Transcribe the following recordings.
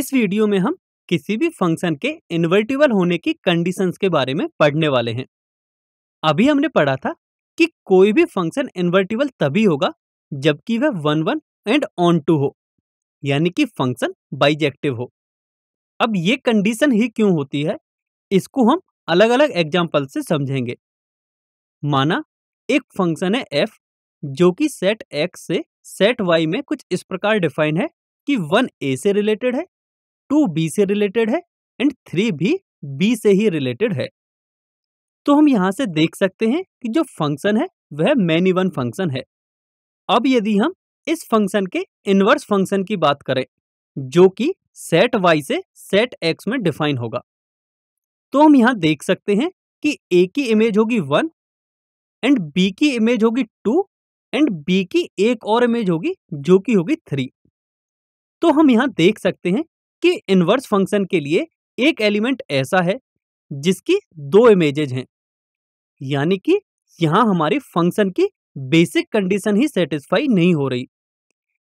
इस वीडियो में हम किसी भी फंक्शन के इन्वर्टिबल होने की कंडीशंस के बारे में पढ़ने वाले हैं अभी हमने पढ़ा था कि कोई भी फंक्शन इन्वर्टिबल तभी होगा जबकि वह one one and onto हो यानी कि फंक्शन बाइजेक्टिव हो अब ये कंडीशन ही क्यों होती है इसको हम अलग अलग एग्जाम्पल से समझेंगे माना एक फंक्शन है एफ जो कि सेट एक्स से सेट वाई में कुछ इस प्रकार डिफाइन है कि वन ए से रिलेटेड है टू बी से रिलेटेड है एंड थ्री भी बी से ही रिलेटेड है तो हम यहां से देख सकते हैं कि जो फंक्शन है वह मैनी वन फंक्शन है अब यदि हम इस फंक्शन के इनवर्स फंक्शन की बात करें जो कि सेट वाई से सेट एक्स में डिफाइन होगा तो हम यहाँ देख सकते हैं कि ए की इमेज होगी वन एंड बी की इमेज होगी टू एंड बी की एक और इमेज होगी जो कि होगी थ्री तो हम यहाँ देख सकते हैं कि इन्वर्स फंक्शन के लिए एक एलिमेंट ऐसा है जिसकी दो इमेजेज हैं यानी कि यहां हमारी फंक्शन की बेसिक कंडीशन ही सेटिस्फाई नहीं हो रही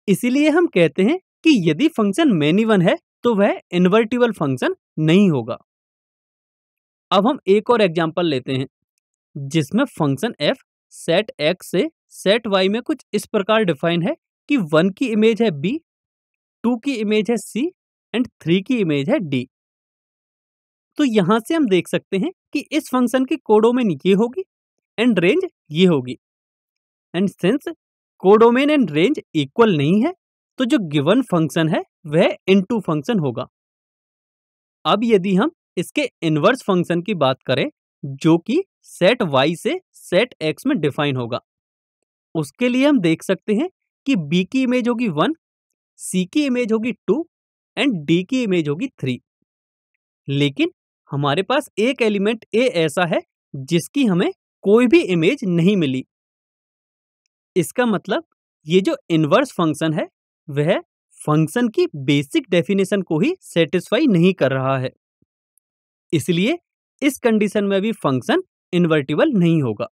इसीलिए हम कहते हैं कि यदि फंक्शन मेनी वन है तो वह इन्वर्टिबल फंक्शन नहीं होगा अब हम एक और एग्जाम्पल लेते हैं जिसमें फंक्शन एफ सेट एक्स से सेट वाई में कुछ इस प्रकार डिफाइन है कि वन की इमेज है बी टू की इमेज है सी एंड थ्री की इमेज है डी तो यहां से हम देख सकते हैं कि इस फंक्शन के कोडोमेन ये होगी एंड रेंज ये होगी and since codomain and range equal नहीं है तो जो गिवन फंक्शन है वह इनटू फंक्शन होगा अब यदि हम इसके इनवर्स फंक्शन की बात करें जो कि सेट वाई से सेट एक्स में डिफाइन होगा उसके लिए हम देख सकते हैं कि बी की इमेज होगी वन सी की इमेज होगी टू एंड डी की इमेज होगी थ्री लेकिन हमारे पास एक एलिमेंट ए ऐसा है जिसकी हमें कोई भी इमेज नहीं मिली इसका मतलब ये जो इनवर्स फंक्शन है वह फंक्शन की बेसिक डेफिनेशन को ही सेटिस्फाई नहीं कर रहा है इसलिए इस कंडीशन में भी फंक्शन इन्वर्टिबल नहीं होगा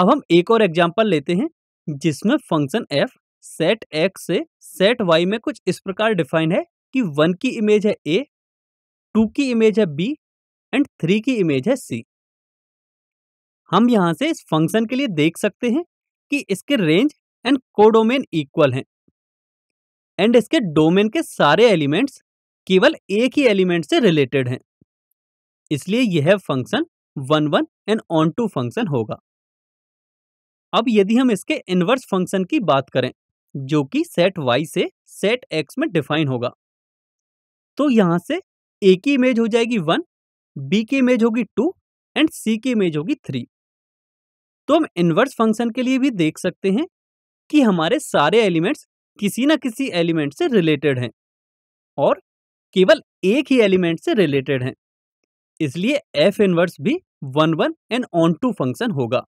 अब हम एक और एग्जाम्पल लेते हैं जिसमें फंक्शन एफ सेट एक्स से सेट वाई में कुछ इस प्रकार डिफाइन है कि वन की इमेज है ए टू की इमेज है बी एंड थ्री की इमेज है सी हम यहां से इस फंक्शन के लिए देख सकते हैं कि इसके रेंज एंड कोडोमेन इक्वल हैं एंड इसके डोमेन के सारे एलिमेंट्स केवल एक ही एलिमेंट से रिलेटेड हैं इसलिए यह function one one and onto function होगा अब यदि हम इसके इनवर्स फंक्शन की बात करें जो कि सेट वाई से सेट एक्स में डिफाइन होगा तो यहां से ए की इमेज हो जाएगी वन बी की इमेज होगी टू एंड सी की इमेज होगी थ्री तो हम इनवर्स फंक्शन के लिए भी देख सकते हैं कि हमारे सारे एलिमेंट्स किसी ना किसी एलिमेंट से रिलेटेड हैं और केवल एक ही एलिमेंट से रिलेटेड हैं इसलिए एफ इनवर्स भी one one and onto function होगा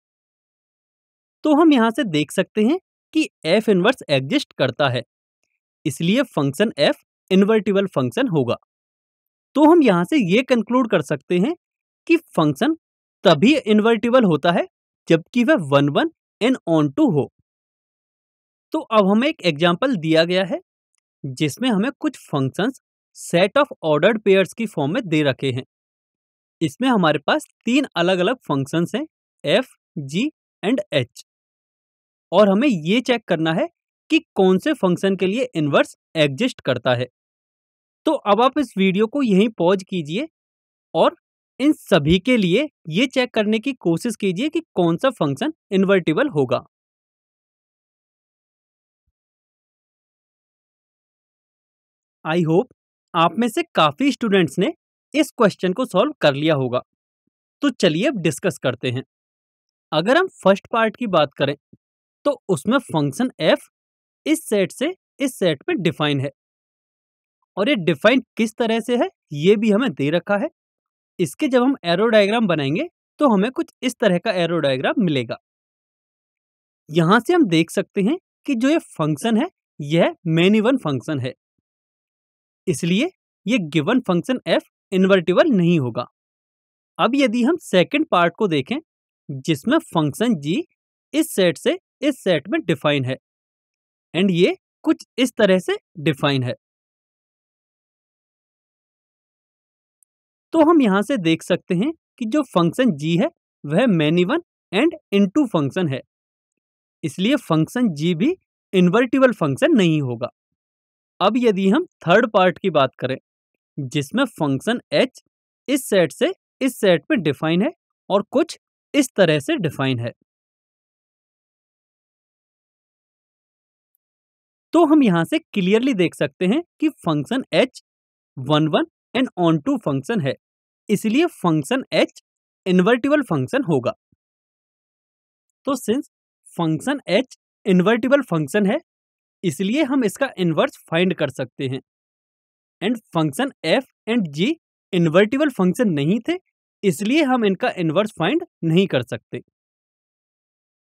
तो हम यहां से देख सकते हैं कि एफ इनवर्स एग्जिस्ट करता है इसलिए फंक्शन एफ इन्वर्टिबल फंक्शन होगा तो हम यहाँ से ये कंक्लूड कर सकते हैं कि फंक्शन तभी इन्वर्टिबल होता है जबकि वह one one and onto हो तो अब हमें एक एग्जाम्पल दिया गया है जिसमें हमें कुछ functions set of ordered pairs की फॉर्म में दे रखे हैं इसमें हमारे पास तीन अलग अलग फंक्शंस हैं एफ जी एंड एच और हमें ये चेक करना है कि कौन से फंक्शन के लिए इन्वर्स एग्जिस्ट करता है तो अब आप इस वीडियो को यहीं पॉज कीजिए और इन सभी के लिए ये चेक करने की कोशिश कीजिए कि कौन सा फंक्शन इन्वर्टिबल होगा आई होप आप में से काफ़ी स्टूडेंट्स ने इस क्वेश्चन को सॉल्व कर लिया होगा तो चलिए अब डिस्कस करते हैं अगर हम फर्स्ट पार्ट की बात करें तो उसमें फंक्शन एफ इस सेट से इस सेट पे डिफाइन है और ये डिफाइन किस तरह से है ये भी हमें दे रखा है इसके जब हम एरो डायग्राम बनाएंगे तो हमें कुछ इस तरह का एरो डायग्राम मिलेगा यहां से हम देख सकते हैं कि जो ये फंक्शन है यह मेनी वन फंक्शन है इसलिए ये गिवन फंक्शन एफ इन्वर्टिबल नहीं होगा अब यदि हम सेकंड पार्ट को देखें जिसमें फंक्शन जी इस सेट से इस सेट में डिफाइन है एंड ये कुछ इस तरह से डिफाइन है तो हम यहां से देख सकते हैं कि जो फंक्शन g है वह many one and into function है इसलिए फंक्शन जी भी इन्वर्टिबल फंक्शन नहीं होगा अब यदि हम थर्ड पार्ट की बात करें जिसमें फंक्शन एच इस सेट से इस सेट में डिफाइन है और कुछ इस तरह से डिफाइन है तो हम यहां से क्लियरली देख सकते हैं कि function H one one and onto function है इसलिए फंक्शन एच इन्वर्टिबल फंक्शन होगा तो since function H invertible function है इसलिए हम इसका इन्वर्स फाइंड कर सकते हैं and function F and G invertible function नहीं थे इसलिए हम इनका इन्वर्स फाइंड नहीं कर सकते